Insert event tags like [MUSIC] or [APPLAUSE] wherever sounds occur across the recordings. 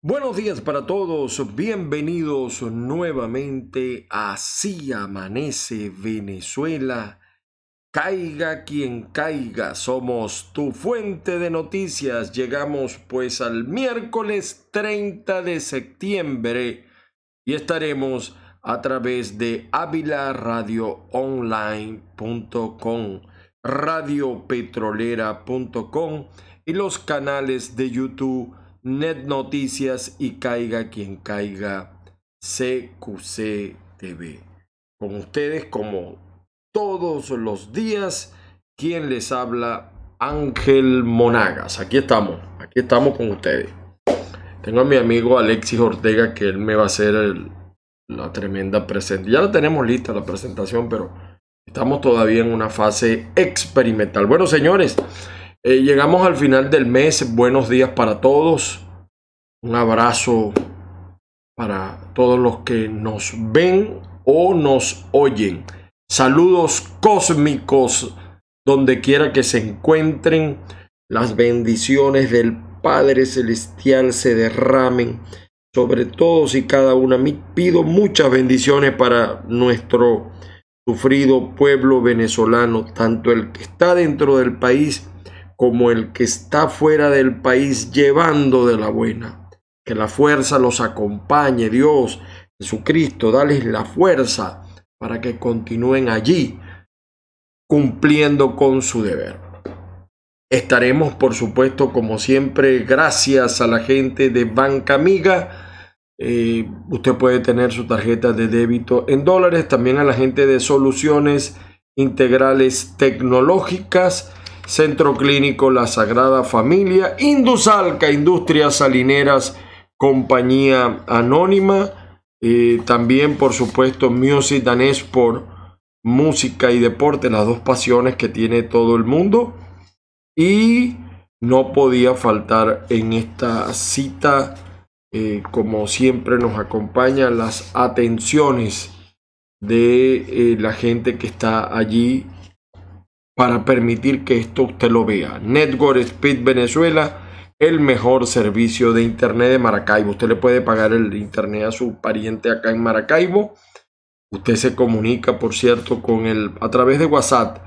Buenos días para todos, bienvenidos nuevamente a Así amanece Venezuela. Caiga quien caiga, somos tu fuente de noticias. Llegamos pues al miércoles 30 de septiembre y estaremos a través de avilaradioonline.com, radiopetrolera.com y los canales de YouTube Net Noticias y Caiga quien caiga CQC Con ustedes como todos los días, quien les habla Ángel Monagas. Aquí estamos, aquí estamos con ustedes. Tengo a mi amigo Alexis Ortega que él me va a hacer la tremenda presentación. Ya la tenemos lista la presentación, pero estamos todavía en una fase experimental. Bueno, señores, eh, llegamos al final del mes. Buenos días para todos. Un abrazo para todos los que nos ven o nos oyen. Saludos cósmicos donde quiera que se encuentren. Las bendiciones del Padre Celestial se derramen sobre todos y cada una. Pido muchas bendiciones para nuestro sufrido pueblo venezolano, tanto el que está dentro del país como el que está fuera del país llevando de la buena. Que la fuerza los acompañe, Dios, Jesucristo, dales la fuerza para que continúen allí cumpliendo con su deber. Estaremos, por supuesto, como siempre, gracias a la gente de Banca Amiga. Eh, usted puede tener su tarjeta de débito en dólares. También a la gente de Soluciones Integrales Tecnológicas. Centro Clínico La Sagrada Familia, Indusalca, Industrias Salineras, Compañía Anónima, también por supuesto Music Danés por música y deporte, las dos pasiones que tiene todo el mundo. Y no podía faltar en esta cita, eh, como siempre nos acompaña, las atenciones de eh, la gente que está allí para permitir que esto usted lo vea. Network Speed Venezuela, el mejor servicio de internet de Maracaibo. Usted le puede pagar el internet a su pariente acá en Maracaibo. Usted se comunica, por cierto, con el a través de WhatsApp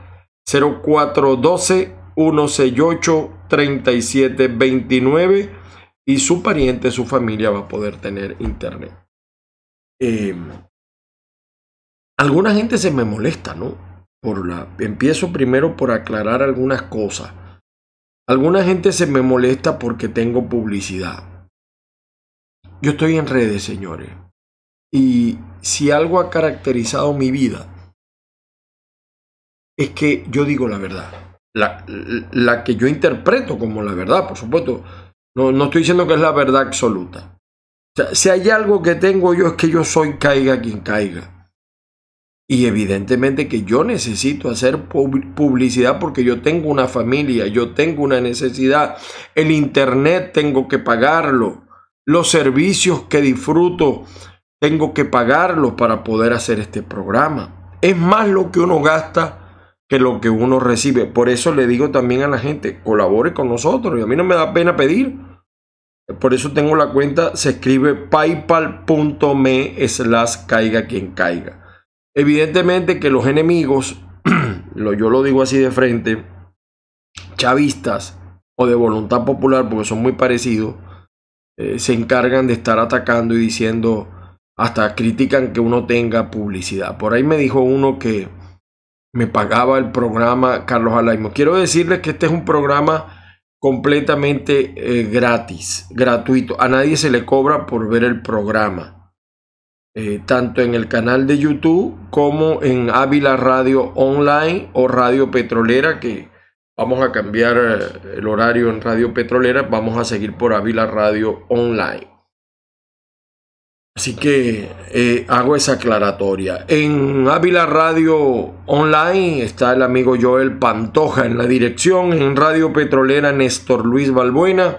0412 168 3729 y su pariente, su familia va a poder tener internet. Eh, alguna gente se me molesta, ¿no? Empiezo primero por aclarar algunas cosas. Alguna gente se me molesta porque tengo publicidad. Yo estoy en redes, señores. Y si algo ha caracterizado mi vida, es que yo digo la verdad. La, que yo interpreto como la verdad, por supuesto. No, no estoy diciendo que es la verdad absoluta. si hay algo que tengo yo es que yo soy caiga quien caiga. Y evidentemente que yo necesito hacer publicidad porque yo tengo una familia, yo tengo una necesidad. El Internet tengo que pagarlo. Los servicios que disfruto tengo que pagarlos para poder hacer este programa. Es más lo que uno gasta que lo que uno recibe. Por eso le digo también a la gente, colabore con nosotros. Y a mí no me da pena pedir. Por eso tengo la cuenta, se escribe paypal.me slash caiga quien caiga. Evidentemente que los enemigos, [CLEARS THROAT] yo lo digo así de frente, chavistas o de voluntad popular, porque son muy parecidos, eh, se encargan de estar atacando y diciendo, hasta critican que uno tenga publicidad. Por ahí me dijo uno que me pagaba el programa Carlos Alaimo. Quiero decirles que este es un programa completamente eh, gratis, gratuito. A nadie se le cobra por ver el programa. Eh, tanto en el canal de YouTube como en Ávila Radio Online o Radio Petrolera, que vamos a cambiar eh, el horario en Radio Petrolera, vamos a seguir por Ávila Radio Online. Así que eh, hago esa aclaratoria. En Ávila Radio Online está el amigo Joel Pantoja en la dirección, en Radio Petrolera Néstor Luis Balbuena.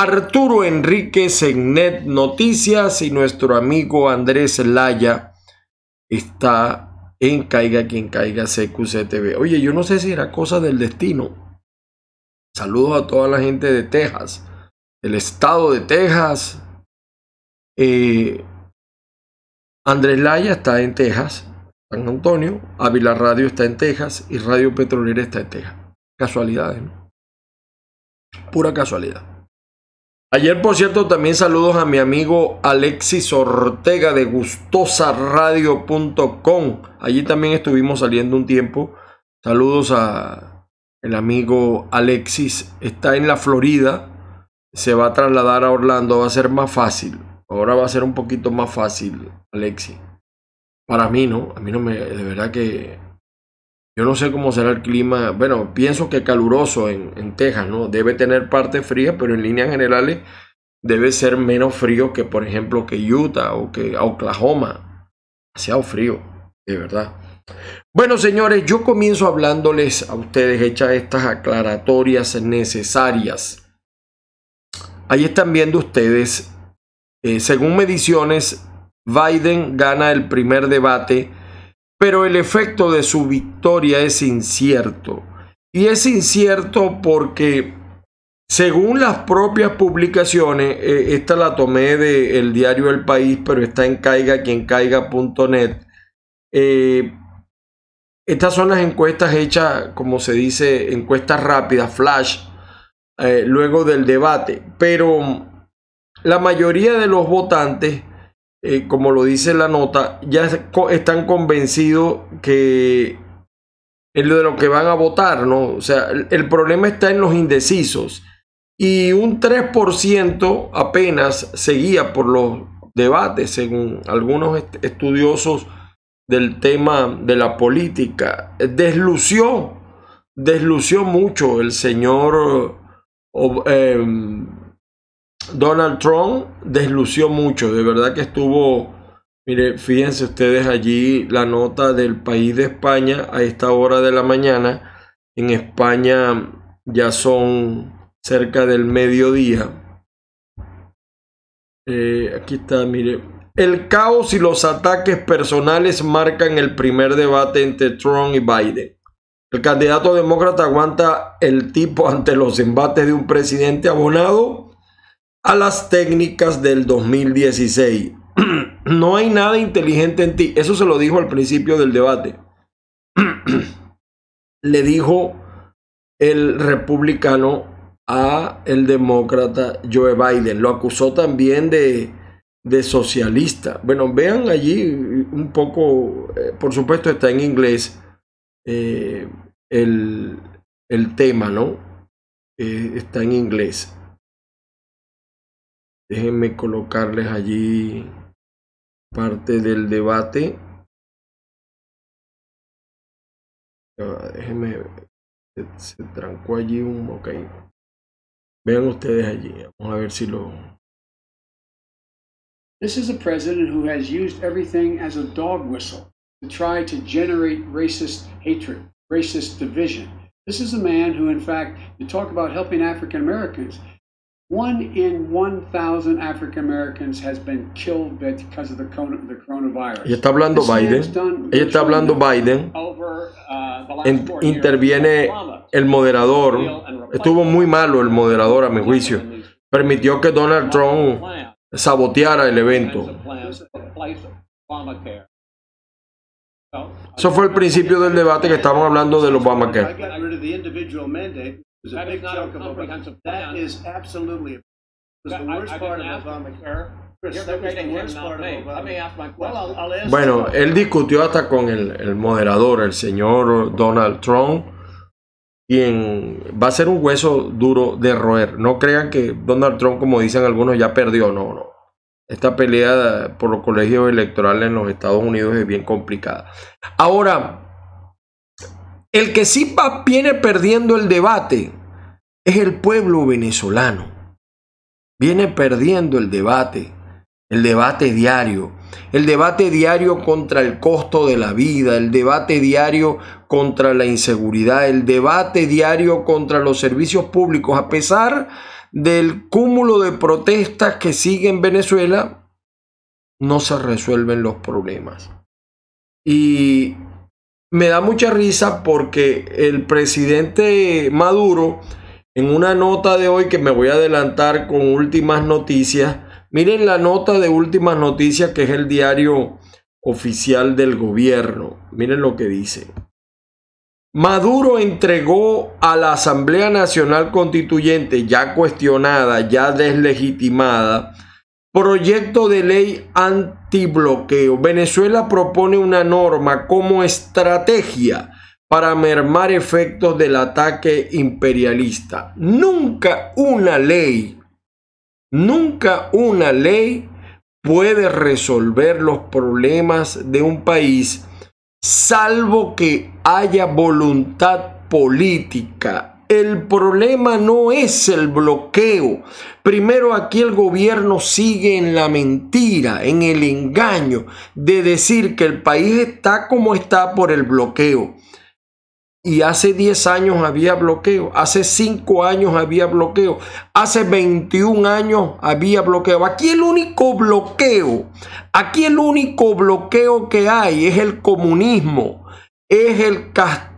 Arturo Enrique en Noticias y nuestro amigo Andrés Laya está en Caiga quien caiga CQCTV. Oye, yo no sé si era cosa del destino. Saludos a toda la gente de Texas, el estado de Texas. Eh, Andrés Laya está en Texas, San Antonio, Ávila Radio está en Texas y Radio Petrolera está en Texas. Casualidades, ¿no? Pura casualidad. Ayer, por cierto, también saludos a mi amigo Alexis Ortega de gustosaradio.com. Allí también estuvimos saliendo un tiempo. Saludos a el amigo Alexis. Está en la Florida. Se va a trasladar a Orlando. Va a ser más fácil. Ahora va a ser un poquito más fácil, Alexis. Para mí, ¿no? A mí no me... De verdad que yo no sé cómo será el clima, bueno, pienso que caluroso en, Texas, ¿no? Debe tener parte fría, pero en líneas generales debe ser menos frío que, por ejemplo, que Utah o que Oklahoma. Demasiado frío, de verdad. Bueno, señores, yo comienzo hablándoles a ustedes, hechas estas aclaratorias necesarias. Ahí están viendo ustedes, eh, según mediciones, Biden gana el primer debate pero el efecto de su victoria es incierto. Y es incierto porque, según las propias publicaciones, e, esta la tomé del el diario El País, pero está en caiga quien caiga.net. Eh, estas son las encuestas hechas, como se dice, encuestas rápidas, flash, eh, luego del debate. Pero la mayoría de los votantes eh, como lo dice la nota, ya están convencidos que es lo de lo que van a votar, ¿no? O sea, el, problema está en los indecisos. Y un 3% apenas seguía por los debates, según algunos estudiosos del tema de la política. Deslució, deslució mucho el señor eh, Donald Trump deslució mucho, de verdad que estuvo, mire, fíjense ustedes allí la nota del país de España a esta hora de la mañana. En España ya son cerca del mediodía. Eh, aquí está, mire. El caos y los ataques personales marcan el primer debate entre Trump y Biden. El candidato demócrata aguanta el tipo ante los embates de un presidente abonado a las técnicas del 2016. [CLEARS THROAT] no hay nada inteligente en ti. Eso se lo dijo al principio del debate. [CLEARS THROAT] Le dijo el republicano a el demócrata Joe Biden. Lo acusó también de, de socialista. Bueno, vean allí un poco, eh, por supuesto está en inglés eh, el, tema, ¿no? Eh, está en inglés. Déjenme colocarles allí parte del debate. déjenme, se, se, trancó allí un, ok. Vean ustedes allí, vamos a ver si lo... This is a president who has used everything as a dog whistle to try to generate racist hatred, racist division. This is a man who, in fact, you talk about helping African Americans. One coronavirus. Y está hablando Biden. Ella está hablando Biden. Uh, interviene el moderador. Estuvo muy malo el moderador a mi juicio. Permitió que Donald Trump saboteara el evento. Eso fue el principio del debate que estábamos hablando del Obamacare. Bueno, él discutió hasta con el, el moderador, el señor Donald Trump, quien va a ser un hueso duro de roer. No crean que Donald Trump, como dicen algunos, ya perdió. No, no. Esta pelea por los colegios electorales en los Estados Unidos es bien complicada. Ahora, el que sí viene perdiendo el debate es el pueblo venezolano. Viene perdiendo el debate, el debate diario, el debate diario contra el costo de la vida, el debate diario contra la inseguridad, el debate diario contra los servicios públicos, a pesar del cúmulo de protestas que sigue en Venezuela, no se resuelven los problemas. Y me da mucha risa porque el presidente Maduro, en una nota de hoy que me voy a adelantar con últimas noticias, miren la nota de últimas noticias que es el diario oficial del gobierno. Miren lo que dice. Maduro entregó a la Asamblea Nacional Constituyente, ya cuestionada, ya deslegitimada, Proyecto de ley antibloqueo. Venezuela propone una norma como estrategia para mermar efectos del ataque imperialista. Nunca una ley, nunca una ley puede resolver los problemas de un país salvo que haya voluntad política el problema no es el bloqueo. Primero aquí el gobierno sigue en la mentira, en el engaño de decir que el país está como está por el bloqueo. Y hace 10 años había bloqueo, hace 5 años había bloqueo, hace 21 años había bloqueo. Aquí el único bloqueo, aquí el único bloqueo que hay es el comunismo, es el castigo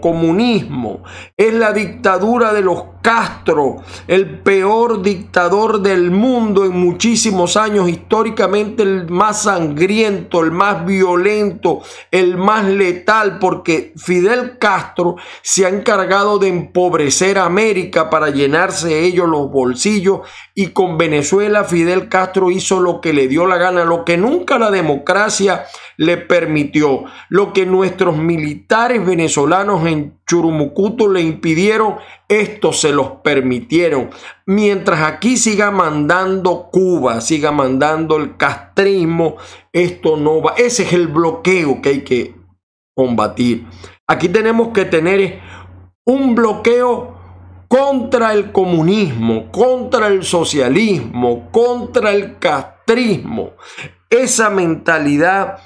comunismo, es la dictadura de los Castro, el peor dictador del mundo en muchísimos años, históricamente el más sangriento, el más violento, el más letal, porque Fidel Castro se ha encargado de empobrecer a América para llenarse ellos los bolsillos y con Venezuela Fidel Castro hizo lo que le dio la gana, lo que nunca la democracia le permitió, lo que nuestros militares venezolanos en Churumucuto le impidieron esto se los permitieron. Mientras aquí siga mandando Cuba, siga mandando el castrismo, esto no va. Ese es el bloqueo que hay que combatir. Aquí tenemos que tener un bloqueo contra el comunismo, contra el socialismo, contra el castrismo. Esa mentalidad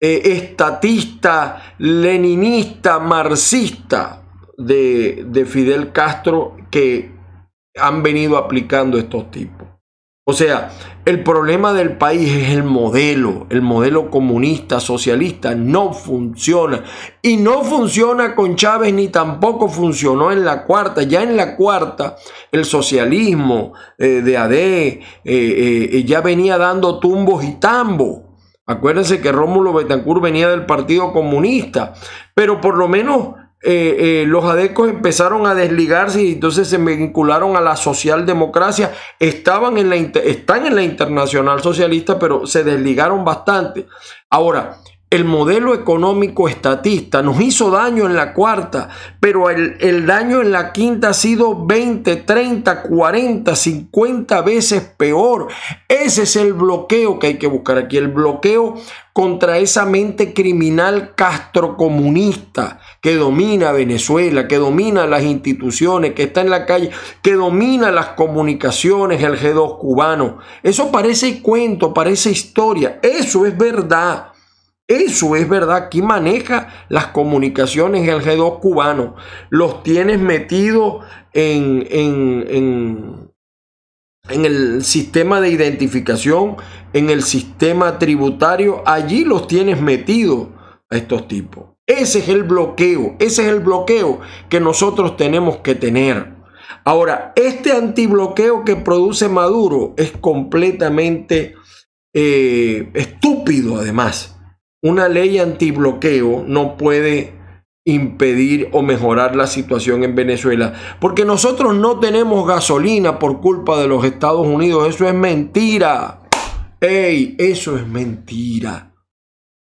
eh, estatista, leninista, marxista, de, Fidel Castro que han venido aplicando estos tipos. O sea, el problema del país es el modelo, el modelo comunista, socialista, no funciona. Y no funciona con Chávez ni tampoco funcionó en la cuarta. Ya en la cuarta, el socialismo eh, de AD eh, eh, ya venía dando tumbos y tambo, Acuérdense que Rómulo Betancourt venía del Partido Comunista, pero por lo menos eh, eh, los adecos empezaron a desligarse y entonces se vincularon a la socialdemocracia. Estaban en la, están en la internacional socialista, pero se desligaron bastante. Ahora, el modelo económico estatista nos hizo daño en la cuarta, pero el, daño en la quinta ha sido 20, 30, 40, 50 veces peor. Ese es el bloqueo que hay que buscar aquí, el bloqueo contra esa mente criminal castrocomunista que domina Venezuela, que domina las instituciones, que está en la calle, que domina las comunicaciones, el G2 cubano. Eso parece cuento, parece historia. Eso es verdad. Eso es verdad. Aquí maneja las comunicaciones en el G2 cubano. Los tienes metidos en, en, el sistema de identificación, en el sistema tributario. Allí los tienes metidos a estos tipos. Ese es el bloqueo, ese es el bloqueo que nosotros tenemos que tener. Ahora, este antibloqueo que produce Maduro es completamente eh, estúpido además, una ley antibloqueo no puede impedir o mejorar la situación en Venezuela. Porque nosotros no tenemos gasolina por culpa de los Estados Unidos. Eso es mentira. ¡Ey! Eso es mentira.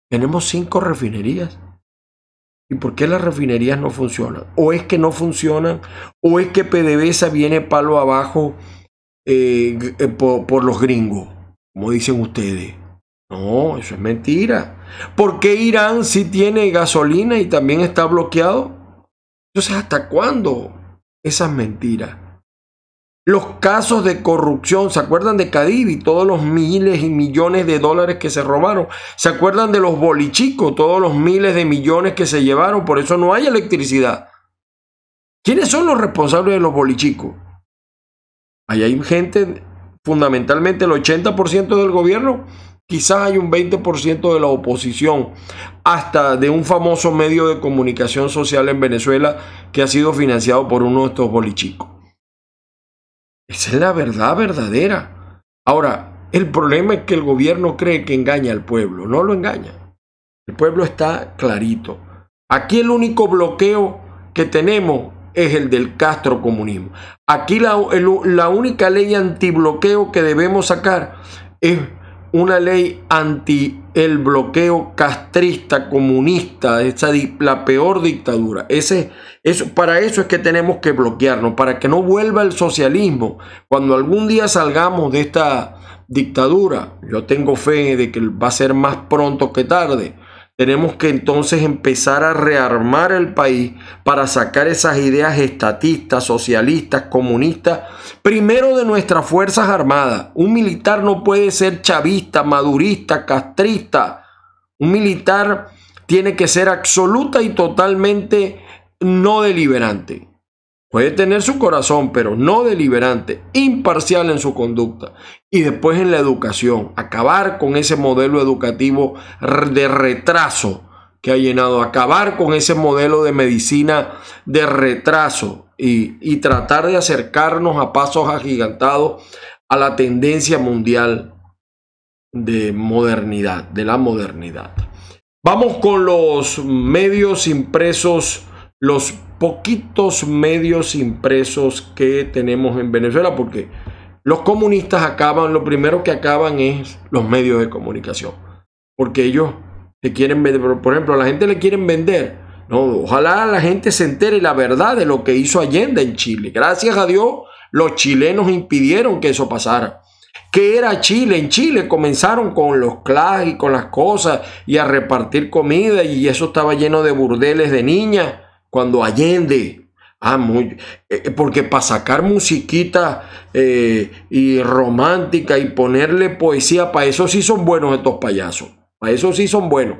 Tenemos cinco refinerías. ¿Y por qué las refinerías no funcionan? O es que no funcionan, o es que PDVSA viene palo abajo eh, eh, por los gringos, como dicen ustedes. No, eso es mentira. ¿Por qué Irán si sí tiene gasolina y también está bloqueado? Entonces, ¿hasta cuándo esas mentiras? Los casos de corrupción, ¿se acuerdan de y Todos los miles y millones de dólares que se robaron. ¿Se acuerdan de los bolichicos? Todos los miles de millones que se llevaron. Por eso no hay electricidad. ¿Quiénes son los responsables de los bolichicos? Ahí hay gente, fundamentalmente el 80% del gobierno Quizás hay un 20% de la oposición, hasta de un famoso medio de comunicación social en Venezuela que ha sido financiado por uno de estos bolichicos. Esa es la verdad verdadera. Ahora, el problema es que el gobierno cree que engaña al pueblo, no lo engaña. El pueblo está clarito. Aquí el único bloqueo que tenemos es el del Castro comunismo. Aquí la, la única ley antibloqueo que debemos sacar es una ley anti el bloqueo castrista comunista, esa la peor dictadura. Ese, eso, para eso es que tenemos que bloquearnos, para que no vuelva el socialismo. Cuando algún día salgamos de esta dictadura, yo tengo fe de que va a ser más pronto que tarde, tenemos que entonces empezar a rearmar el país para sacar esas ideas estatistas, socialistas, comunistas, primero de nuestras Fuerzas Armadas. Un militar no puede ser chavista, madurista, castrista. Un militar tiene que ser absoluta y totalmente no deliberante. Puede tener su corazón, pero no deliberante, imparcial en su conducta. Y después en la educación, acabar con ese modelo educativo de retraso que ha llenado, acabar con ese modelo de medicina de retraso y, y tratar de acercarnos a pasos agigantados a la tendencia mundial de modernidad, de la modernidad. Vamos con los medios impresos, los poquitos medios impresos que tenemos en Venezuela, porque los comunistas acaban, lo primero que acaban es los medios de comunicación, porque ellos se quieren vender, por ejemplo, a la gente le quieren vender, no, ojalá la gente se entere la verdad de lo que hizo Allende en Chile. Gracias a Dios, los chilenos impidieron que eso pasara. que era Chile? En Chile comenzaron con los clases y con las cosas y a repartir comida y eso estaba lleno de burdeles de niñas cuando Allende, ah, muy, eh, eh, porque para sacar musiquita eh, y romántica y ponerle poesía, para eso sí son buenos estos payasos, para eso sí son buenos.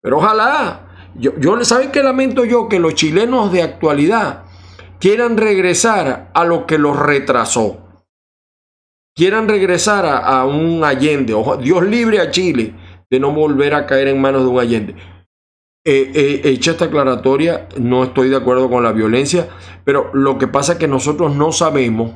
Pero ojalá, yo, yo ¿saben qué lamento yo? Que los chilenos de actualidad quieran regresar a lo que los retrasó. Quieran regresar a, a un Allende, Dios libre a Chile de no volver a caer en manos de un Allende he eh, eh, hecho hecha esta aclaratoria, no estoy de acuerdo con la violencia, pero lo que pasa es que nosotros no sabemos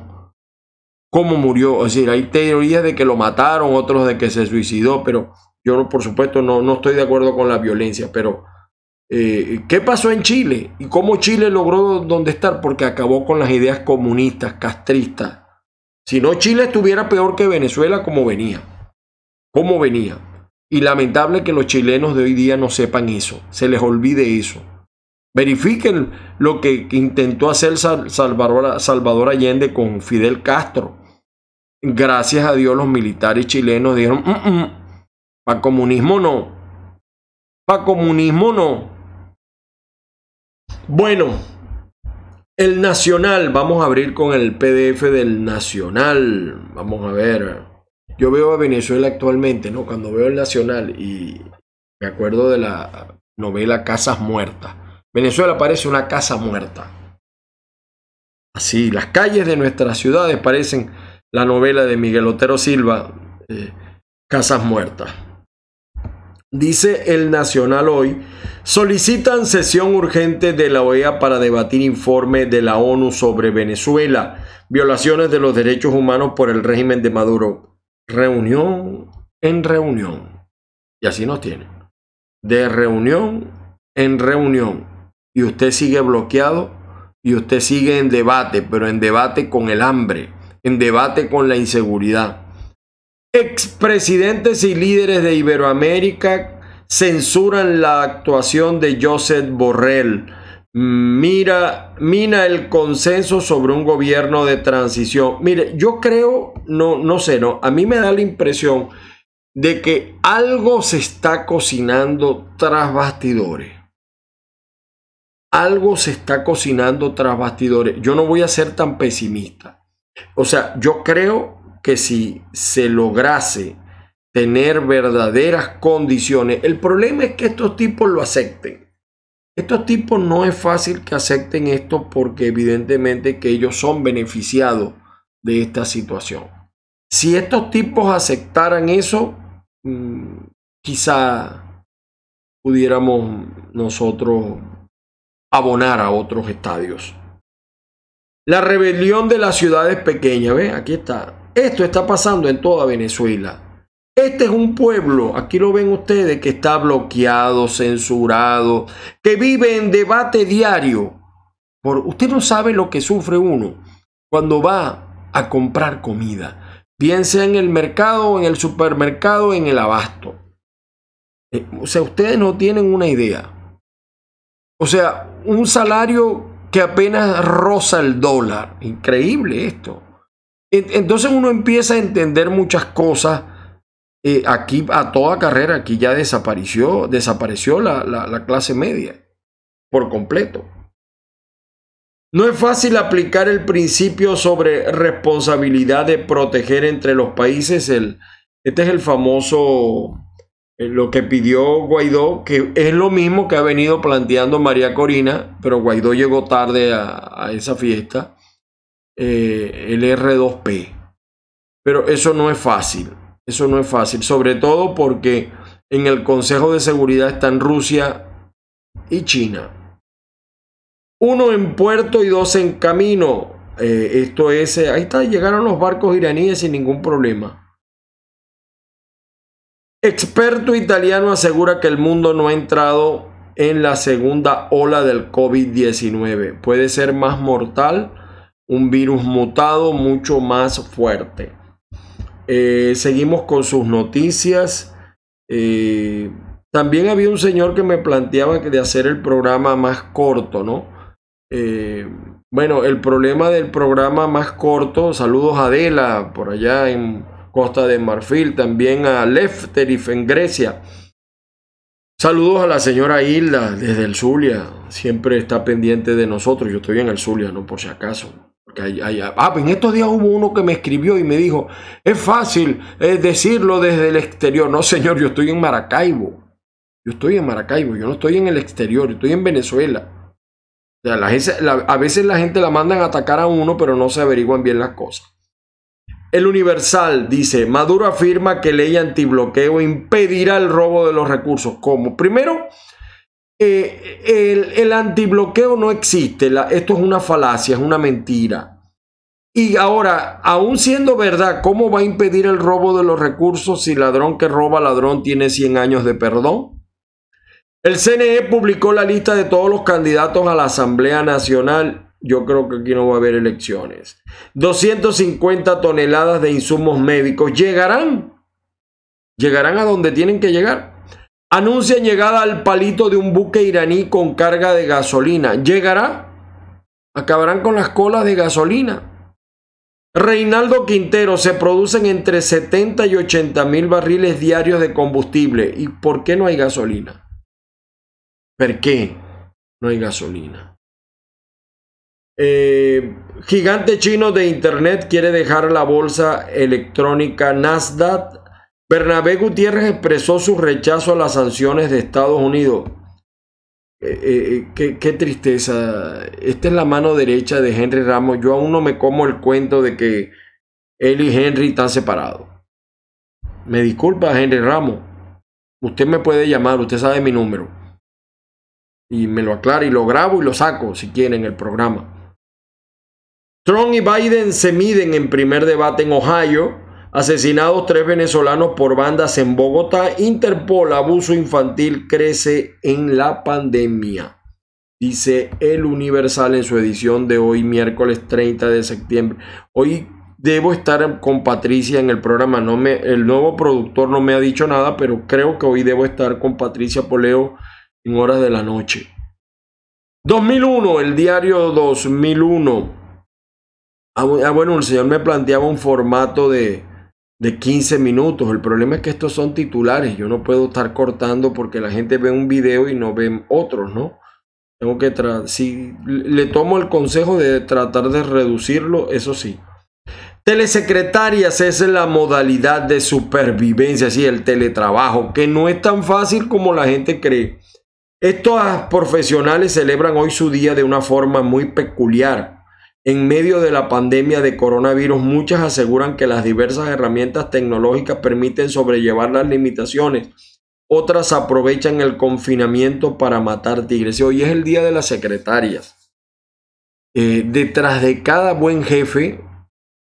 cómo murió. Es decir, hay teorías de que lo mataron, otros de que se suicidó, pero yo por supuesto no, estoy de acuerdo con la violencia, pero eh, ¿qué pasó en Chile? ¿Y cómo Chile logró donde estar? Porque acabó con las ideas comunistas, castristas. Si no, Chile estuviera peor que Venezuela cómo venía. cómo venía. Y lamentable que los chilenos de hoy día no sepan eso, se les olvide eso. Verifiquen lo que intentó hacer Salvador Allende con Fidel Castro. Gracias a Dios los militares chilenos dijeron, mm, mm, pa comunismo no, para comunismo no. Bueno, el Nacional, vamos a abrir con el PDF del Nacional. Vamos a ver yo veo a Venezuela actualmente, ¿no? Cuando veo el Nacional y me acuerdo de la novela Casas Muertas. Venezuela parece una casa muerta. Así, las calles de nuestras ciudades parecen la novela de Miguel Otero Silva, eh, Casas Muertas. Dice el Nacional hoy, solicitan sesión urgente de la OEA para debatir informe de la ONU sobre Venezuela, violaciones de los derechos humanos por el régimen de Maduro reunión en reunión. Y así nos tienen. De reunión en reunión. Y usted sigue bloqueado y usted sigue en debate, pero en debate con el hambre, en debate con la inseguridad. Expresidentes y líderes de Iberoamérica censuran la actuación de Joseph Borrell Mira, mina el consenso sobre un gobierno de transición. Mire, yo creo, no, no sé, no, a mí me da la impresión de que algo se está cocinando tras bastidores. Algo se está cocinando tras bastidores. Yo no voy a ser tan pesimista. O sea, yo creo que si se lograse tener verdaderas condiciones, el problema es que estos tipos lo acepten. Estos tipos no es fácil que acepten esto porque evidentemente que ellos son beneficiados de esta situación. Si estos tipos aceptaran eso, mm, quizá pudiéramos nosotros abonar a otros estadios. La rebelión de las ciudades pequeñas, ¿ve? Aquí está. Esto está pasando en toda Venezuela. Este es un pueblo, aquí lo ven ustedes, que está bloqueado, censurado, que vive en debate diario. Por, usted no sabe lo que sufre uno cuando va a comprar comida. Piense en el mercado, en el supermercado, en el abasto. Eh, o sea, ustedes no tienen una idea. O sea, un salario que apenas roza el dólar. Increíble esto. Entonces uno empieza a entender muchas cosas eh, aquí a toda carrera, aquí ya desapareció, desapareció la, clase media por completo. No es fácil aplicar el principio sobre responsabilidad de proteger entre los países. El, este es el famoso, eh, lo que pidió Guaidó, que es lo mismo que ha venido planteando María Corina, pero Guaidó llegó tarde a, esa fiesta, eh, el R2P. Pero eso no es fácil. Eso no es fácil, sobre todo porque en el Consejo de Seguridad están Rusia y China. Uno en puerto y dos en camino. Eh, esto es, eh, ahí está, llegaron los barcos iraníes sin ningún problema. Experto italiano asegura que el mundo no ha entrado en la segunda ola del COVID-19. Puede ser más mortal, un virus mutado mucho más fuerte. Eh, seguimos con sus noticias. Eh, también había un señor que me planteaba que de hacer el programa más corto, ¿no? Eh, bueno, el problema del programa más corto, saludos a Adela por allá en Costa de Marfil, también a Lefterif en Grecia. Saludos a la señora Hilda desde el Zulia, siempre está pendiente de nosotros, yo estoy en el Zulia, ¿no? Por si acaso. Ah, pues en estos días hubo uno que me escribió y me dijo, es fácil eh, decirlo desde el exterior. No, señor, yo estoy en Maracaibo. Yo estoy en Maracaibo, yo no estoy en el exterior, estoy en Venezuela. a veces la gente la mandan a atacar a uno, pero no se averiguan bien las cosas. El Universal dice, Maduro afirma que ley antibloqueo impedirá el robo de los recursos. ¿Cómo? Primero, eh, el, antibloqueo no existe. esto es una falacia, es una mentira. Y ahora, aún siendo verdad, ¿cómo va a impedir el robo de los recursos si ladrón que roba ladrón tiene 100 años de perdón? El CNE publicó la lista de todos los candidatos a la Asamblea Nacional. Yo creo que aquí no va a haber elecciones. 250 toneladas de insumos médicos llegarán. Llegarán a donde tienen que llegar. Anuncian llegada al palito de un buque iraní con carga de gasolina. ¿Llegará? Acabarán con las colas de gasolina. Reinaldo Quintero, se producen entre 70 y 80 mil barriles diarios de combustible. ¿Y por qué no hay gasolina? ¿Por qué no hay gasolina? Eh, gigante chino de Internet quiere dejar la bolsa electrónica Nasdaq Bernabé Gutiérrez expresó su rechazo a las sanciones de Estados Unidos. Eh, eh, eh, qué, tristeza. Esta es la mano derecha de Henry Ramos. Yo aún no me como el cuento de que él y Henry están separados. Me disculpa, Henry Ramos. Usted me puede llamar, usted sabe mi número. Y me lo aclara y lo grabo y lo saco si quieren el programa. Trump y Biden se miden en primer debate en Ohio. Asesinados tres venezolanos por bandas en Bogotá. Interpol, abuso infantil crece en la pandemia. Dice el Universal en su edición de hoy, miércoles 30 de septiembre. Hoy debo estar con Patricia en el programa. No me, el nuevo productor no me ha dicho nada, pero creo que hoy debo estar con Patricia Poleo en horas de la noche. 2001, el diario 2001. Ah, ah, bueno, el señor me planteaba un formato de, de 15 minutos. El problema es que estos son titulares. Yo no puedo estar cortando porque la gente ve un video y no ve otros, ¿no? Tengo que si le tomo el consejo de tratar de reducirlo, eso sí. Telesecretarias es la modalidad de supervivencia, así el teletrabajo, que no es tan fácil como la gente cree. Estos profesionales celebran hoy su día de una forma muy peculiar en medio de la pandemia de coronavirus, muchas aseguran que las diversas herramientas tecnológicas permiten sobrellevar las limitaciones. Otras aprovechan el confinamiento para matar tigres. Hoy es el día de las secretarias. Eh, detrás de cada buen jefe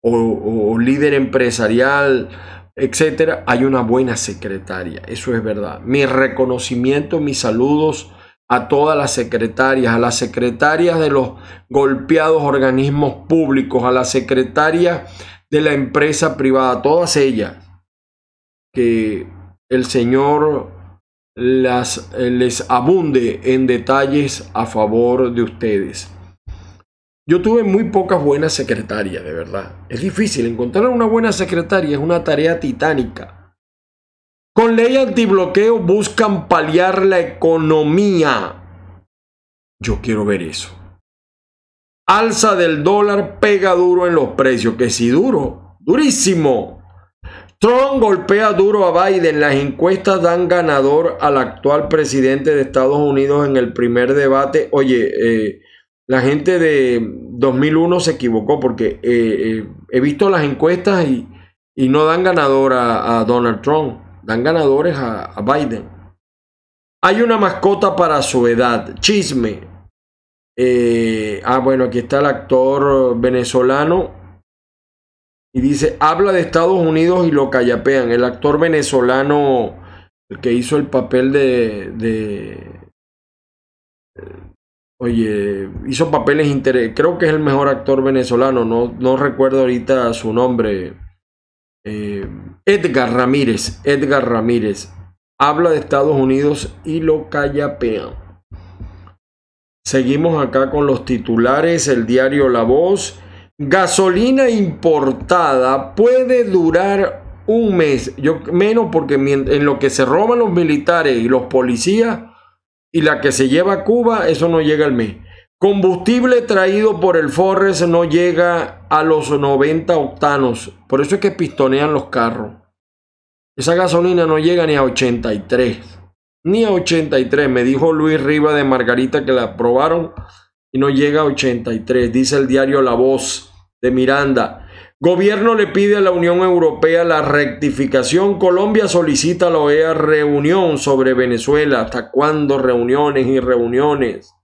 o, o líder empresarial, etcétera, hay una buena secretaria. Eso es verdad. Mi reconocimiento, mis saludos a todas las secretarias, a las secretarias de los golpeados organismos públicos, a las secretarias de la empresa privada, todas ellas, que el Señor eh, les abunde en detalles a favor de ustedes. Yo tuve muy pocas buenas secretarias, de verdad. Es difícil encontrar una buena secretaria, es una tarea titánica. Con ley antibloqueo buscan paliar la economía. Yo quiero ver eso. Alza del dólar pega duro en los precios, que si sí, duro, durísimo. Trump golpea duro a Biden. Las encuestas dan ganador al actual presidente de Estados Unidos en el primer debate. Oye, eh, la gente de 2001 se equivocó porque eh, eh, he visto las encuestas y, y no dan ganador a Donald Trump dan ganadores a, Biden. Hay una mascota para su edad, chisme. Eh, ah, bueno, aquí está el actor venezolano y dice, habla de Estados Unidos y lo callapean. El actor venezolano el que hizo el papel de... de eh, oye, hizo papeles interesantes. Creo que es el mejor actor venezolano. No, no recuerdo ahorita su nombre. Eh, Edgar Ramírez, Edgar Ramírez, habla de Estados Unidos y lo callapean. Seguimos acá con los titulares, el diario La Voz. Gasolina importada puede durar un mes, yo menos porque en lo que se roban los militares y los policías y la que se lleva a Cuba, eso no llega al mes. Combustible traído por el Forres no llega a los 90 octanos. Por eso es que pistonean los carros. Esa gasolina no llega ni a 83. Ni a 83. Me dijo Luis Riva de Margarita que la probaron y no llega a 83. Dice el diario La Voz de Miranda. Gobierno le pide a la Unión Europea la rectificación. Colombia solicita la OEA reunión sobre Venezuela. ¿Hasta cuándo reuniones y reuniones?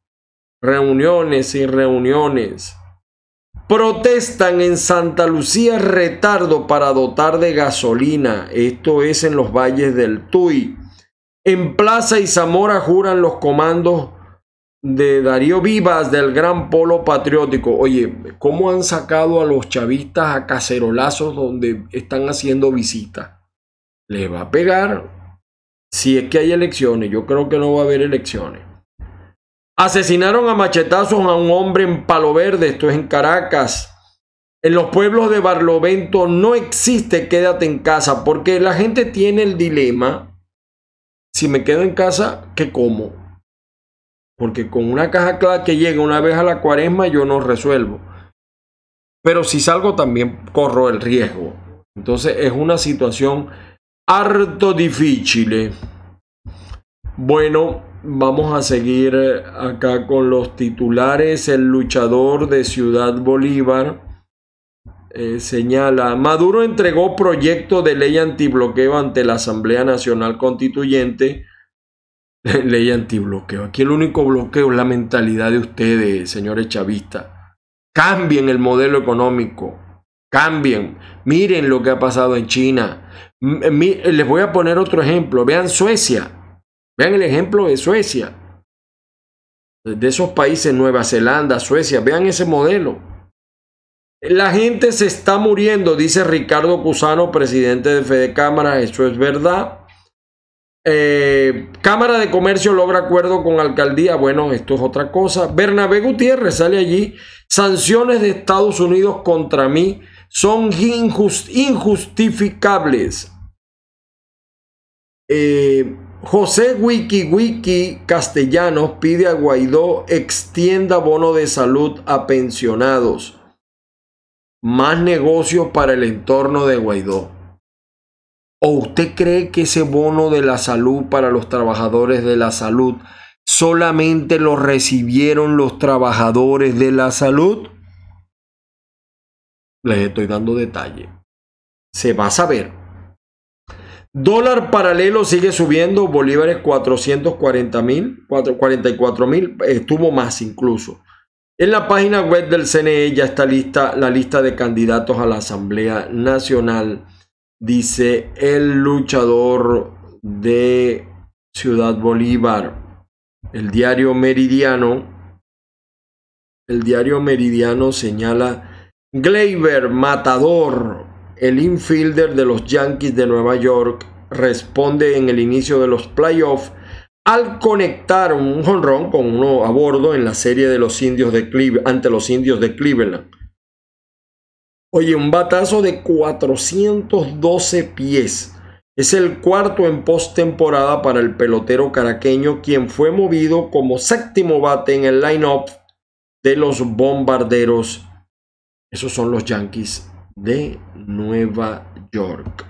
reuniones y reuniones. Protestan en Santa Lucía retardo para dotar de gasolina. Esto es en los valles del Tuy. En Plaza y Zamora juran los comandos de Darío Vivas del Gran Polo Patriótico. Oye, ¿cómo han sacado a los chavistas a cacerolazos donde están haciendo visita Le va a pegar si es que hay elecciones. Yo creo que no va a haber elecciones. Asesinaron a machetazos a un hombre en Palo Verde, esto es en Caracas. En los pueblos de Barlovento no existe quédate en casa, porque la gente tiene el dilema, si me quedo en casa, ¿qué como? Porque con una caja clara que llega una vez a la cuaresma yo no resuelvo. Pero si salgo también corro el riesgo. Entonces es una situación harto difícil. ¿eh? Bueno, Vamos a seguir eh, acá con los titulares. El luchador de Ciudad Bolívar eh, señala, Maduro entregó proyecto de ley antibloqueo ante la Asamblea Nacional Constituyente. [LAUGHS] ley antibloqueo. Aquí el único bloqueo es la mentalidad de ustedes, señores chavistas. Cambien el modelo económico. Cambien. Miren lo que ha pasado en China. Eh, les voy a poner otro ejemplo. Vean Suecia. Vean el ejemplo de Suecia, de esos países, Nueva Zelanda, Suecia, vean ese modelo. La gente se está muriendo, dice Ricardo Cusano, presidente de Fede Cámara, eso es verdad. Eh, Cámara de Comercio logra acuerdo con alcaldía, bueno, esto es otra cosa. Bernabé Gutiérrez sale allí, sanciones de Estados Unidos contra mí son injustificables. Eh, José Wiki Wiki Castellanos pide a Guaidó extienda bono de salud a pensionados. Más negocios para el entorno de Guaidó. ¿O usted cree que ese bono de la salud para los trabajadores de la salud solamente lo recibieron los trabajadores de la salud? Les estoy dando detalle. Se va a saber Dólar paralelo sigue subiendo, bolívares 440 mil, 44 mil, estuvo más incluso. En la página web del CNE ya está lista la lista de candidatos a la Asamblea Nacional, dice el luchador de Ciudad Bolívar, el diario Meridiano. El diario Meridiano señala gleiber Matador, el infielder de los Yankees de Nueva York responde en el inicio de los playoffs al conectar un jonrón con uno a bordo en la serie de los indios de Cleveland, ante los indios de Cleveland. Oye, un batazo de 412 pies. Es el cuarto en postemporada para el pelotero caraqueño, quien fue movido como séptimo bate en el line-up de los bombarderos. Esos son los Yankees de Nueva York.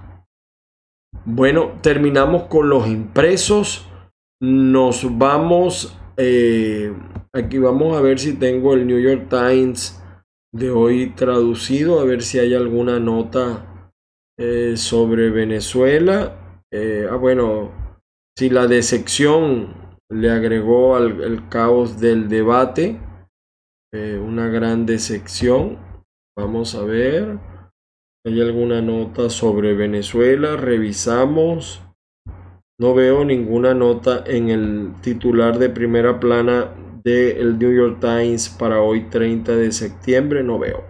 Bueno, terminamos con los impresos. Nos vamos. Eh, aquí vamos a ver si tengo el New York Times de hoy traducido. A ver si hay alguna nota eh, sobre Venezuela. Eh, ah, bueno, si la decepción le agregó al caos del debate. una gran decepción. Vamos a ver. ¿Hay alguna nota sobre Venezuela? Revisamos. No veo ninguna nota en el titular de primera plana del New York Times para hoy 30 de septiembre. No veo.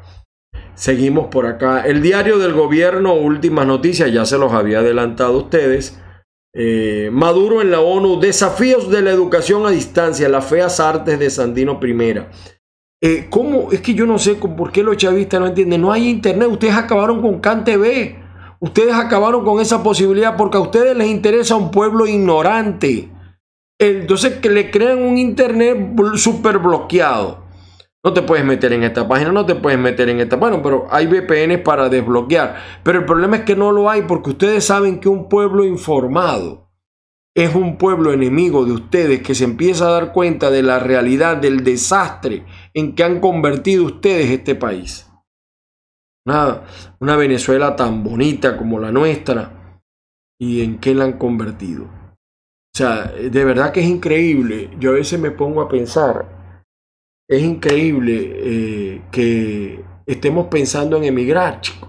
Seguimos por acá. El diario del gobierno, últimas noticias, ya se los había adelantado a ustedes. Eh, Maduro en la ONU, desafíos de la educación a distancia, las feas artes de Sandino Primera. Eh, ¿Cómo? Es que yo no sé por qué los chavistas no entienden. No hay internet. Ustedes acabaron con CanTV Ustedes acabaron con esa posibilidad porque a ustedes les interesa un pueblo ignorante. Entonces que le crean un internet super bloqueado. No te puedes meter en esta página, no te puedes meter en esta. Bueno, pero hay VPNs para desbloquear. Pero el problema es que no lo hay porque ustedes saben que un pueblo informado es un pueblo enemigo de ustedes que se empieza a dar cuenta de la realidad del desastre en que han convertido ustedes este país. nada una Venezuela tan bonita como la nuestra y en qué la han convertido. O sea, de verdad que es increíble. Yo a veces me pongo a pensar, es increíble eh, que estemos pensando en emigrar, chicos.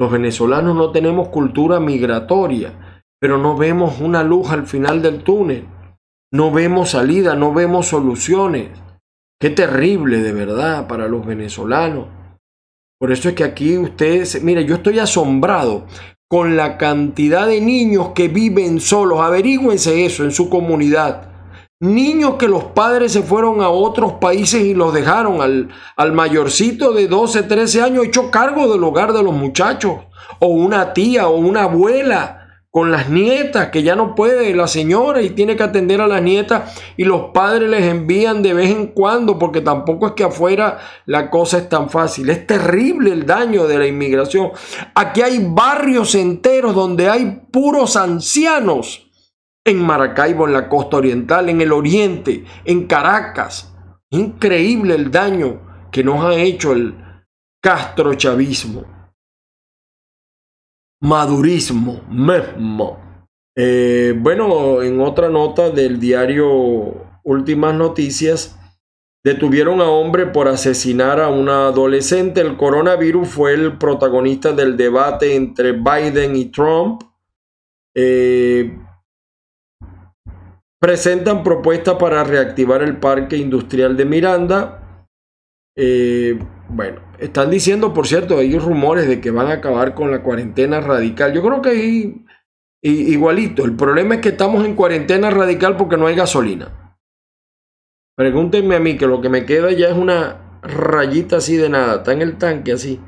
Los venezolanos no tenemos cultura migratoria pero no vemos una luz al final del túnel. No vemos salida, no vemos soluciones. Qué terrible de verdad para los venezolanos. Por eso es que aquí ustedes, mire, yo estoy asombrado con la cantidad de niños que viven solos. Averígüense eso en su comunidad. Niños que los padres se fueron a otros países y los dejaron al, al mayorcito de 12, 13 años hecho cargo del hogar de los muchachos. O una tía o una abuela con las nietas, que ya no puede la señora y tiene que atender a las nietas y los padres les envían de vez en cuando, porque tampoco es que afuera la cosa es tan fácil. Es terrible el daño de la inmigración. Aquí hay barrios enteros donde hay puros ancianos. En Maracaibo, en la costa oriental, en el oriente, en Caracas. Increíble el daño que nos ha hecho el castrochavismo madurismo mismo. Eh, bueno, en otra nota del diario Últimas Noticias, detuvieron a hombre por asesinar a una adolescente. El coronavirus fue el protagonista del debate entre Biden y Trump. Eh, presentan propuestas para reactivar el parque industrial de Miranda. Eh, bueno, están diciendo, por cierto, hay rumores de que van a acabar con la cuarentena radical. Yo creo que ahí igualito. El problema es que estamos en cuarentena radical porque no hay gasolina. Pregúntenme a mí que lo que me queda ya es una rayita así de nada. Está en el tanque así.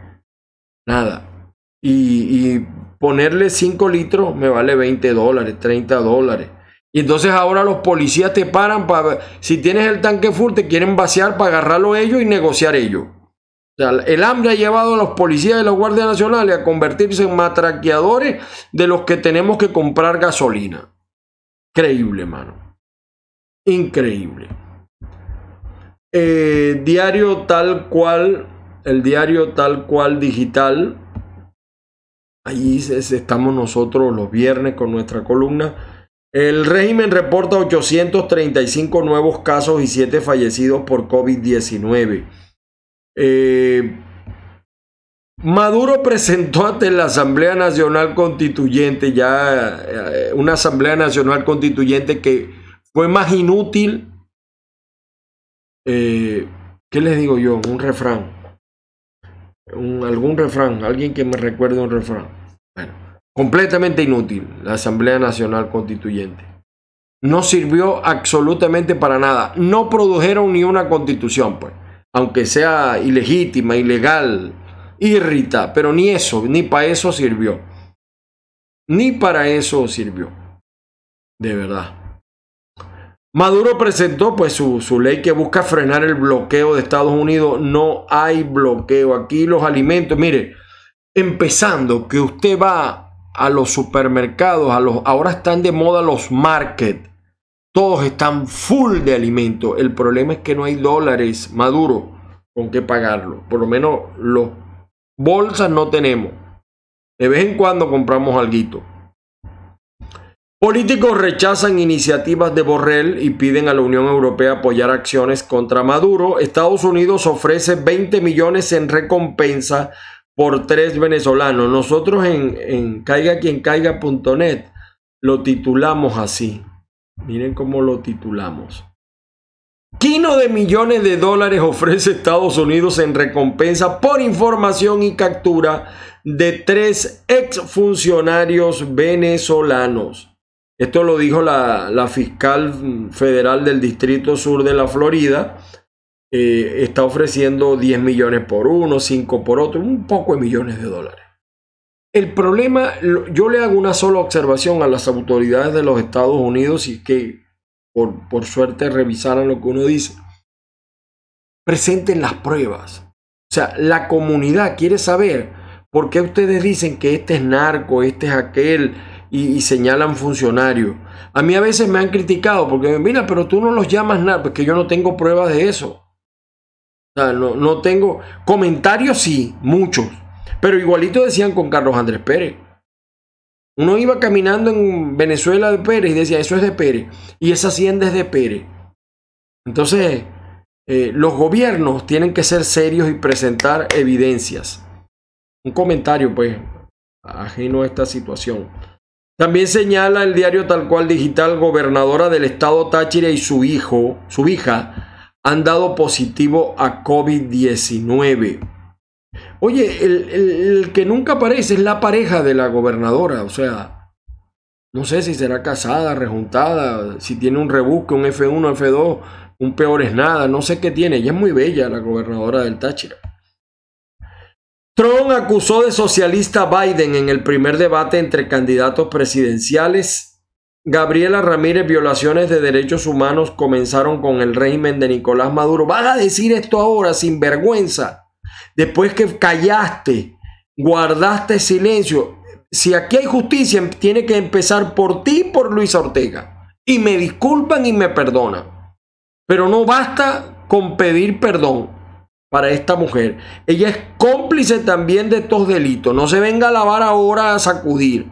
Nada. Y, ponerle 5 litros me vale 20 dólares, 30 dólares. Y entonces ahora los policías te paran para... Si tienes el tanque full, te quieren vaciar para agarrarlo ellos y negociar ellos el hambre ha llevado a los policías y las guardias nacionales a convertirse en matraqueadores de los que tenemos que comprar gasolina. Increíble, mano. Increíble. Eh, diario tal cual, el diario tal cual digital. ahí estamos nosotros los viernes con nuestra columna. El régimen reporta 835 nuevos casos y 7 fallecidos por COVID-19. Eh, Maduro presentó ante la Asamblea Nacional Constituyente, ya eh, una Asamblea Nacional Constituyente que fue más inútil, eh, ¿qué les digo yo? Un refrán, algún refrán, alguien que me recuerde un refrán. Bueno, completamente inútil la Asamblea Nacional Constituyente. No sirvió absolutamente para nada. No produjeron ni una constitución, pues aunque sea ilegítima, ilegal, irrita, pero ni eso, ni para eso sirvió. Ni para eso sirvió. De verdad. Maduro presentó pues su, ley que busca frenar el bloqueo de Estados Unidos. No hay bloqueo. Aquí los alimentos, mire, empezando que usted va a los supermercados, a los, ahora están de moda los market. Todos están full de alimento. El problema es que no hay dólares maduro con que pagarlo. Por lo menos los bolsas no tenemos. De vez en cuando compramos algo. Políticos rechazan iniciativas de Borrell y piden a la Unión Europea apoyar acciones contra Maduro. Estados Unidos ofrece 20 millones en recompensa por tres venezolanos. Nosotros en, en caigaquiencaiga.net lo titulamos así. Miren cómo lo titulamos. Quino de millones de dólares ofrece Estados Unidos en recompensa por información y captura de tres exfuncionarios venezolanos. Esto lo dijo la, fiscal federal del Distrito Sur de la Florida. Eh, está ofreciendo 10 millones por uno, 5 por otro, un poco de millones de dólares. El problema, yo le hago una sola observación a las autoridades de los Estados Unidos y que por, por suerte revisaran lo que uno dice. Presenten las pruebas. O sea, la comunidad quiere saber por qué ustedes dicen que este es narco, este es aquel y, señalan funcionarios. A mí a veces me han criticado porque, mira, pero tú no los llamas narco, porque yo no tengo pruebas de eso. O sea, no, no tengo comentarios, sí, muchos pero igualito decían con Carlos Andrés Pérez. Uno iba caminando en Venezuela de Pérez y decía, eso es de Pérez. Y esa hacienda es de Pérez. Entonces, eh, los gobiernos tienen que ser serios y presentar evidencias. Un comentario, pues, ajeno a esta situación. También señala el diario Tal Cual Digital, gobernadora del estado Táchira y su hijo, su hija, han dado positivo a COVID-19. Oye, el, que nunca aparece es la pareja de la gobernadora, o sea, no sé si será casada, rejuntada, si tiene un rebusque, un F1, F2, un peor es nada, no sé qué tiene. Y es muy bella, la gobernadora del Táchira. Trump acusó de socialista a Biden en el primer debate entre candidatos presidenciales. Gabriela Ramírez, violaciones de derechos humanos comenzaron con el régimen de Nicolás Maduro. Vas a decir esto ahora, sin vergüenza después que callaste, guardaste silencio. Si aquí hay justicia, tiene que empezar por ti y por Luis Ortega. Y me disculpan y me perdonan. Pero no basta con pedir perdón para esta mujer. Ella es cómplice también de estos delitos. No se venga a lavar ahora a sacudir.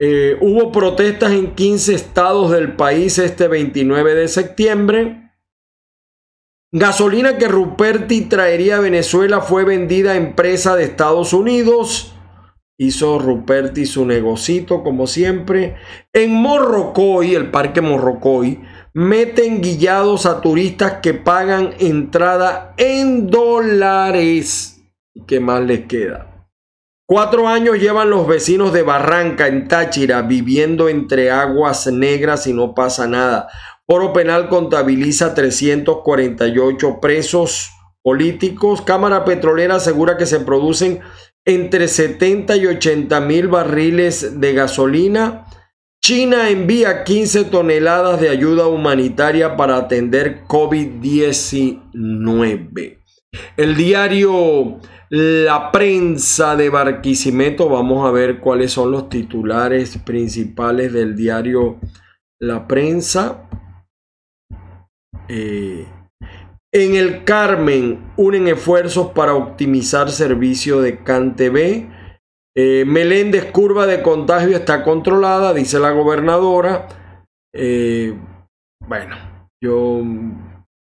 Eh, hubo protestas en 15 estados del país este 29 de septiembre. Gasolina que Ruperti traería a Venezuela fue vendida a empresa de Estados Unidos. Hizo Ruperti su negocito, como siempre. En Morrocoy, el parque Morrocoy, meten guillados a turistas que pagan entrada en dólares. ¿Qué más les queda? Cuatro años llevan los vecinos de Barranca, en Táchira, viviendo entre aguas negras y no pasa nada. Foro Penal contabiliza 348 presos políticos. Cámara Petrolera asegura que se producen entre 70 y 80 mil barriles de gasolina. China envía 15 toneladas de ayuda humanitaria para atender COVID-19. El diario La Prensa de Barquisimeto, vamos a ver cuáles son los titulares principales del diario La Prensa. Eh, en el Carmen unen esfuerzos para optimizar servicio de CanTV. Eh, Meléndez, curva de contagio está controlada, dice la gobernadora. Eh, bueno, yo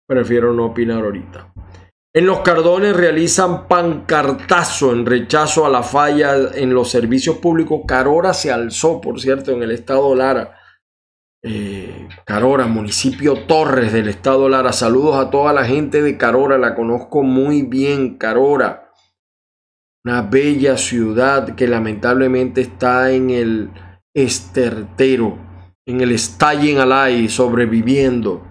prefiero no opinar ahorita. En los cardones realizan pancartazo en rechazo a la falla en los servicios públicos. Carora se alzó, por cierto, en el estado Lara eh, Carora, municipio Torres del estado Lara. Saludos a toda la gente de Carora, la conozco muy bien, Carora. Una bella ciudad que lamentablemente está en el estertero, en el Stalling al aire, sobreviviendo.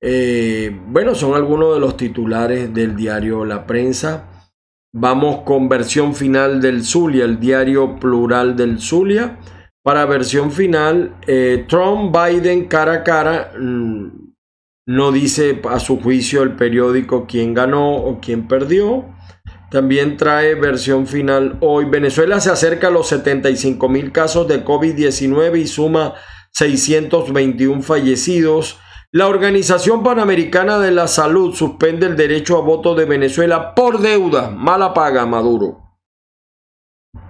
Eh, bueno, son algunos de los titulares del diario La Prensa. Vamos con versión final del Zulia, el diario plural del Zulia para versión final. Eh, Trump, Biden, cara a cara. Mm, no dice a su juicio el periódico quién ganó o quién perdió. También trae versión final hoy. Venezuela se acerca a los 75 mil casos de COVID-19 y suma 621 fallecidos. La Organización Panamericana de la Salud suspende el derecho a voto de Venezuela por deuda. Mala paga, Maduro.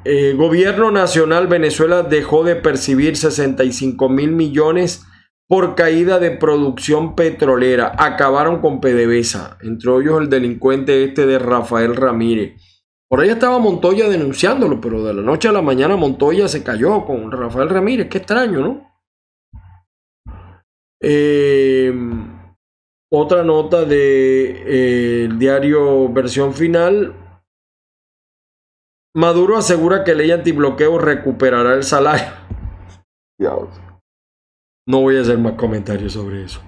Eh, gobierno nacional Venezuela dejó de percibir 65 mil millones por caída de producción petrolera. Acabaron con PDVSA, entre ellos el delincuente este de Rafael Ramírez. Por ahí estaba Montoya denunciándolo, pero de la noche a la mañana Montoya se cayó con Rafael Ramírez. Qué extraño, ¿no? Em, otra nota del de, eh, diario versión final. Maduro asegura que ley antibloqueo recuperará el salario. No voy a hacer más comentarios sobre eso.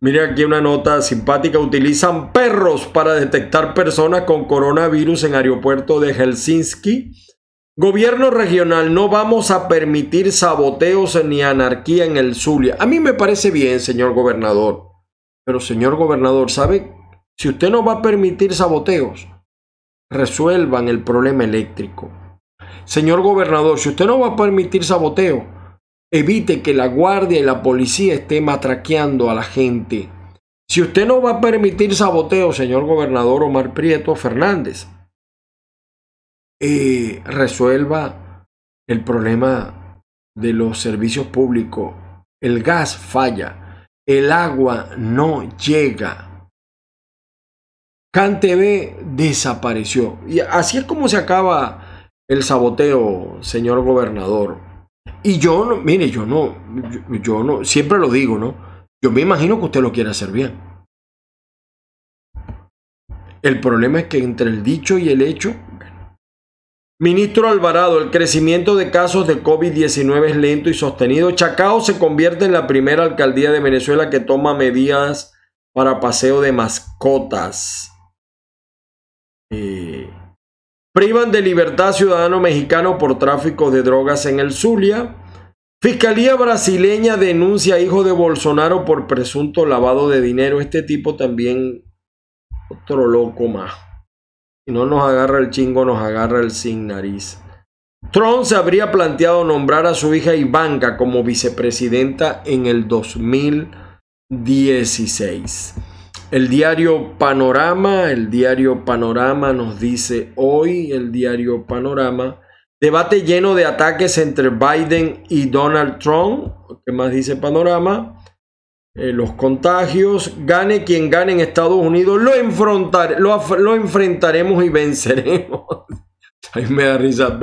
Miren aquí una nota simpática. Utilizan perros para detectar personas con coronavirus en aeropuerto de Helsinki. Gobierno regional, no vamos a permitir saboteos ni anarquía en el Zulia. A mí me parece bien, señor gobernador. Pero señor gobernador, ¿sabe? Si usted no va a permitir saboteos, resuelvan el problema eléctrico. Señor gobernador, si usted no va a permitir saboteo, evite que la guardia y la policía estén matraqueando a la gente. Si usted no va a permitir saboteo, señor gobernador Omar Prieto Fernández, eh, resuelva el problema de los servicios públicos. El gas falla, el agua no llega. TV desapareció. Y así es como se acaba el saboteo, señor gobernador. Y yo, no, mire, yo no, yo, yo no, siempre lo digo, ¿no? Yo me imagino que usted lo quiere hacer bien. El problema es que entre el dicho y el hecho, Ministro Alvarado, el crecimiento de casos de COVID-19 es lento y sostenido. Chacao se convierte en la primera alcaldía de Venezuela que toma medidas para paseo de mascotas privan de libertad ciudadano mexicano por tráfico de drogas en el Zulia. Fiscalía brasileña denuncia a hijo de Bolsonaro por presunto lavado de dinero. Este tipo también otro loco más. Si no nos agarra el chingo, nos agarra el sin nariz. Trump se habría planteado nombrar a su hija Ivanka como vicepresidenta en el 2016. El diario Panorama, el diario Panorama nos dice hoy, el diario Panorama, debate lleno de ataques entre Biden y Donald Trump, ¿qué más dice Panorama? Eh, los contagios, gane quien gane en Estados Unidos, lo, enfrentar, lo, enfrentaremos y venceremos. Ahí [LAUGHS] me da risa.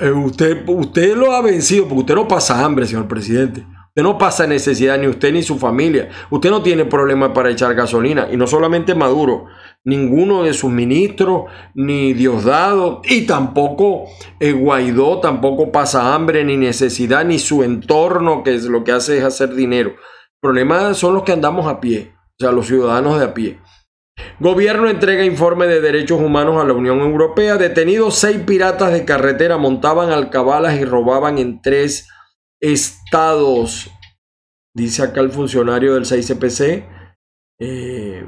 Eh, usted, usted lo ha vencido, porque usted no pasa hambre, señor presidente. Usted no pasa necesidad, ni usted ni su familia. Usted no tiene problema para echar gasolina. Y no solamente Maduro, ninguno de sus ministros, ni Diosdado, y tampoco eh, Guaidó, tampoco pasa hambre, ni necesidad, ni su entorno, que es lo que hace es hacer dinero. El problema son los que andamos a pie, o sea, los ciudadanos de a pie. Gobierno entrega informe de derechos humanos a la Unión Europea. Detenidos seis piratas de carretera montaban alcabalas y robaban en tres estados, dice acá el funcionario del 6CPC, eh,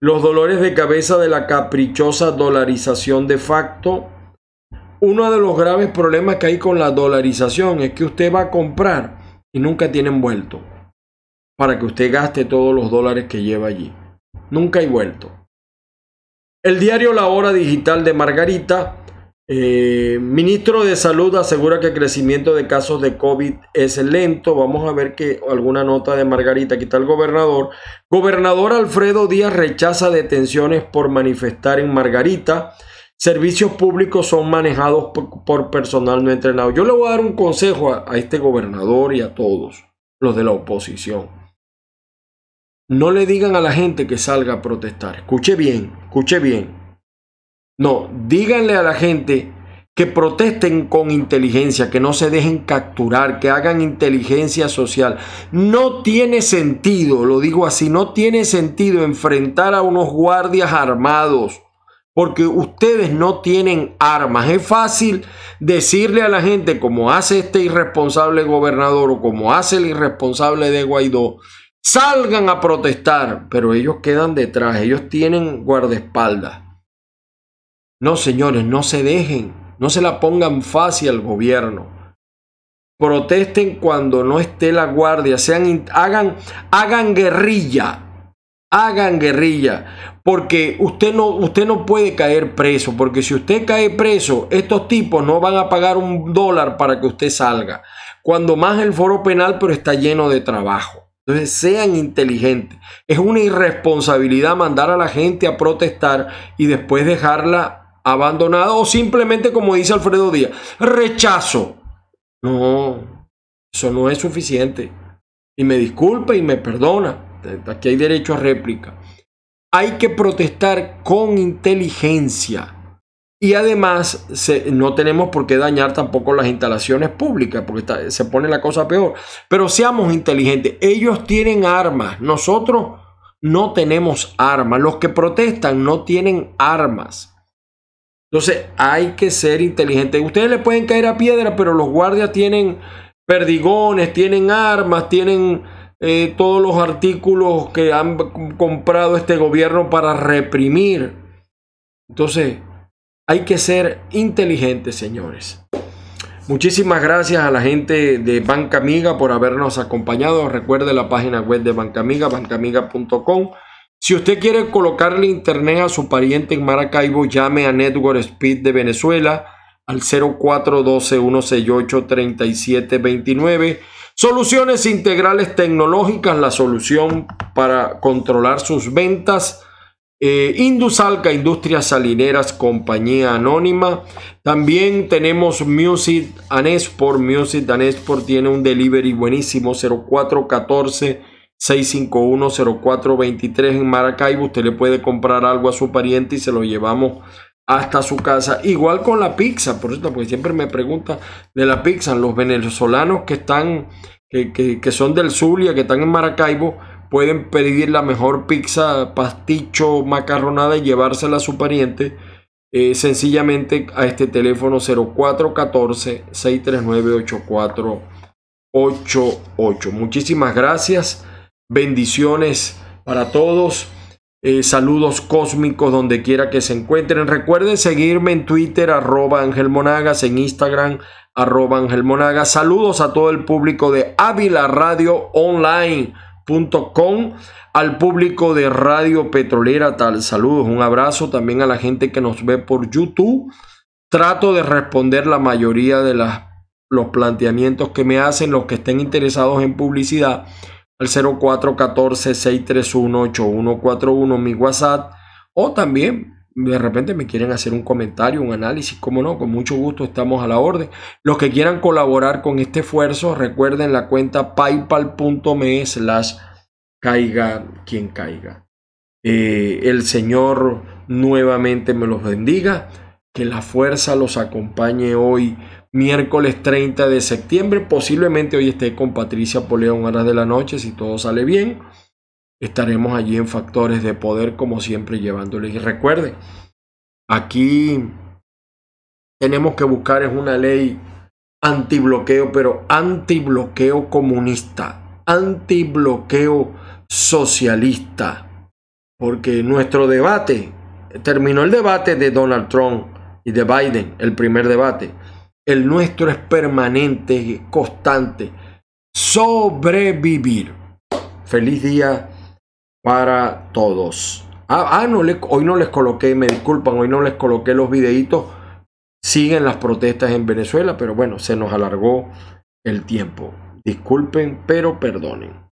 los dolores de cabeza de la caprichosa dolarización de facto. Uno de los graves problemas que hay con la dolarización es que usted va a comprar y nunca tiene vuelto para que usted gaste todos los dólares que lleva allí. Nunca hay vuelto. El diario La Hora Digital de Margarita eh, ministro de Salud asegura que el crecimiento de casos de COVID es lento. Vamos a ver que alguna nota de Margarita. Aquí está el gobernador. Gobernador Alfredo Díaz rechaza detenciones por manifestar en Margarita. Servicios públicos son manejados por, personal no entrenado. Yo le voy a dar un consejo a, a este gobernador y a todos los de la oposición. No le digan a la gente que salga a protestar. Escuche bien, escuche bien. No, díganle a la gente que protesten con inteligencia, que no se dejen capturar, que hagan inteligencia social. No tiene sentido, lo digo así, no tiene sentido enfrentar a unos guardias armados, porque ustedes no tienen armas. Es fácil decirle a la gente, como hace este irresponsable gobernador o como hace el irresponsable de Guaidó, salgan a protestar, pero ellos quedan detrás, ellos tienen guardaespaldas. No, señores, no se dejen, no se la pongan fácil al gobierno protesten cuando no esté la guardia, sean, hagan, hagan guerrilla, hagan guerrilla, porque usted no, usted no puede caer preso, porque si usted cae preso, estos tipos no van a pagar un dólar para que usted salga, cuando más el foro penal, pero está lleno de trabajo. Entonces sean inteligentes. Es una irresponsabilidad mandar a la gente a protestar y después dejarla abandonado o simplemente, como dice Alfredo Díaz, rechazo. No, eso no es suficiente. Y me disculpa y me perdona. Aquí hay derecho a réplica. Hay que protestar con inteligencia. Y además, no tenemos por qué dañar tampoco las instalaciones públicas, porque se pone la cosa peor. Pero seamos inteligentes. Ellos tienen armas. Nosotros no tenemos armas. Los que protestan no tienen armas. Entonces hay que ser inteligente. Ustedes le pueden caer a piedra, pero los guardias tienen perdigones, tienen armas, tienen eh, todos los artículos que han comprado este gobierno para reprimir. Entonces hay que ser inteligentes, señores. Muchísimas gracias a la gente de Banca Amiga por habernos acompañado. Recuerde la página web de Banca Amiga, bancamiga.com. Si usted quiere colocarle internet a su pariente en Maracaibo, llame a Network Speed de Venezuela al 0412-168-3729. Soluciones integrales tecnológicas, la solución para controlar sus ventas. Eh, Indusalca, Industrias Salineras, Compañía Anónima. También tenemos Music and Music and tiene un delivery buenísimo, 0414 651-0423 en Maracaibo. Usted le puede comprar algo a su pariente y se lo llevamos hasta su casa. Igual con la pizza, por cierto, porque siempre me pregunta de la pizza. Los venezolanos que están, que, son del Zulia, que están en Maracaibo, pueden pedir la mejor pizza, pasticho, macarronada y llevársela a su pariente. Eh, sencillamente a este teléfono 0414 639 8488. Muchísimas gracias. Bendiciones para todos. Eh, saludos cósmicos donde quiera que se encuentren. Recuerden seguirme en Twitter, arroba Ángel Monagas, en Instagram, arroba Monagas. Saludos a todo el público de Ávila al público de Radio Petrolera, tal saludos, un abrazo también a la gente que nos ve por YouTube. Trato de responder la mayoría de los planteamientos que me hacen los que estén interesados en publicidad al 0414-631-8141 mi WhatsApp o también de repente me quieren hacer un comentario, un análisis, como no, con mucho gusto estamos a la orden. Los que quieran colaborar con este esfuerzo, recuerden la cuenta paypal.me slash caiga quien caiga. Eh, el Señor nuevamente me los bendiga, que la fuerza los acompañe hoy miércoles 30 de septiembre. Posiblemente hoy esté con Patricia Poleón a las de la noche, si todo sale bien. Estaremos allí en Factores de Poder, como siempre, llevándoles. Y recuerden, aquí tenemos que buscar es una ley antibloqueo, pero antibloqueo comunista, antibloqueo socialista. Porque nuestro debate, terminó el debate de Donald Trump y de Biden, el primer debate el nuestro es permanente, constante. Sobrevivir. Feliz día para todos. Ah, ah no, hoy no les coloqué, me disculpan, hoy no les coloqué los videitos. Siguen las protestas en Venezuela, pero bueno, se nos alargó el tiempo. Disculpen, pero perdonen.